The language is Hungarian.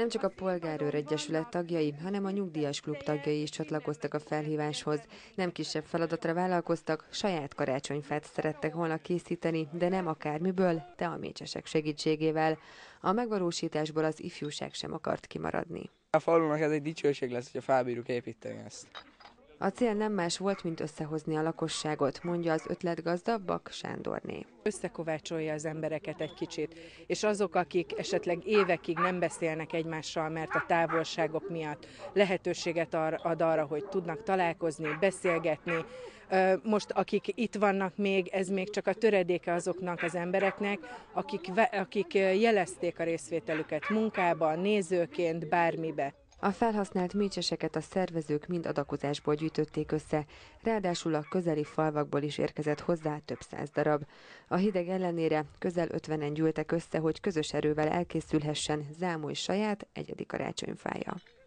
Nem csak a Polgárőr Egyesület tagjai, hanem a Nyugdíjas Klub tagjai is csatlakoztak a felhíváshoz. Nem kisebb feladatra vállalkoztak, saját karácsonyfát szerettek volna készíteni, de nem akármiből, de a mécsesek segítségével. A megvalósításból az ifjúság sem akart kimaradni. A falunak ez egy dicsőség lesz, hogy a felbírjuk építeni ezt. A cél nem más volt, mint összehozni a lakosságot, mondja az ötletgazdabbak Sándorné. Összekovácsolja az embereket egy kicsit, és azok, akik esetleg évekig nem beszélnek egymással, mert a távolságok miatt lehetőséget ad arra, hogy tudnak találkozni, beszélgetni, most, akik itt vannak még, ez még csak a töredéke azoknak az embereknek, akik, akik jelezték a részvételüket munkába, nézőként, bármibe. A felhasznált mécseseket a szervezők mind adakozásból gyűjtötték össze, ráadásul a közeli falvakból is érkezett hozzá több száz darab. A hideg ellenére közel 50-en gyűltek össze, hogy közös erővel elkészülhessen Zámoly saját egyedi karácsonyfája.